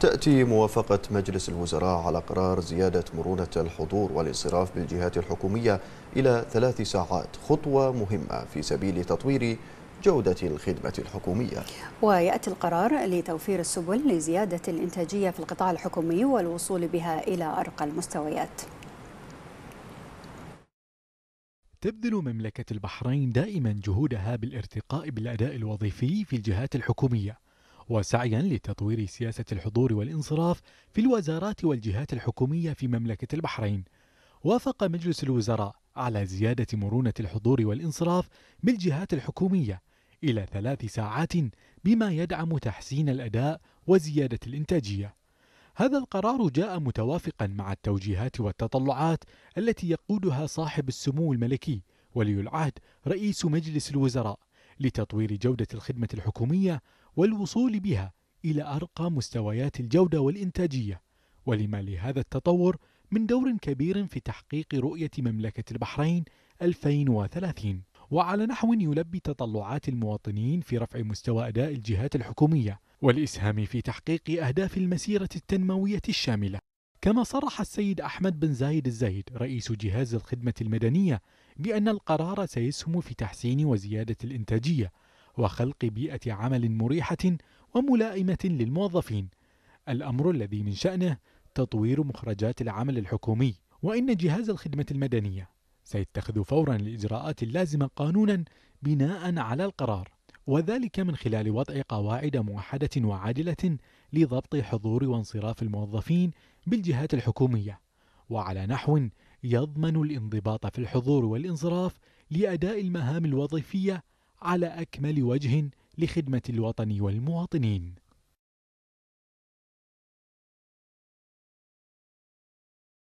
تأتي موافقة مجلس الوزراء على قرار زيادة مرونة الحضور والانصراف بالجهات الحكومية إلى ثلاث ساعات خطوة مهمة في سبيل تطوير جودة الخدمة الحكومية ويأتي القرار لتوفير السبل لزيادة الإنتاجية في القطاع الحكومي والوصول بها إلى أرقى المستويات تبذل مملكة البحرين دائما جهودها بالارتقاء بالأداء الوظيفي في الجهات الحكومية وسعيا لتطوير سياسة الحضور والانصراف في الوزارات والجهات الحكومية في مملكة البحرين وافق مجلس الوزراء على زيادة مرونة الحضور والانصراف بالجهات الحكومية إلى ثلاث ساعات بما يدعم تحسين الأداء وزيادة الإنتاجية هذا القرار جاء متوافقا مع التوجيهات والتطلعات التي يقودها صاحب السمو الملكي ولي العهد رئيس مجلس الوزراء لتطوير جودة الخدمة الحكومية والوصول بها إلى أرقى مستويات الجودة والإنتاجية ولما لهذا التطور من دور كبير في تحقيق رؤية مملكة البحرين 2030 وعلى نحو يلبي تطلعات المواطنين في رفع مستوى أداء الجهات الحكومية والإسهام في تحقيق أهداف المسيرة التنموية الشاملة كما صرح السيد أحمد بن زايد الزايد رئيس جهاز الخدمة المدنية بأن القرار سيسهم في تحسين وزيادة الإنتاجية وخلق بيئة عمل مريحة وملائمة للموظفين الأمر الذي من شأنه تطوير مخرجات العمل الحكومي وإن جهاز الخدمة المدنية سيتخذ فورا الإجراءات اللازمة قانونا بناء على القرار وذلك من خلال وضع قواعد موحدة وعادلة لضبط حضور وانصراف الموظفين بالجهات الحكومية وعلى نحو يضمن الانضباط في الحضور والانصراف لأداء المهام الوظيفية على اكمل وجه لخدمه الوطن والمواطنين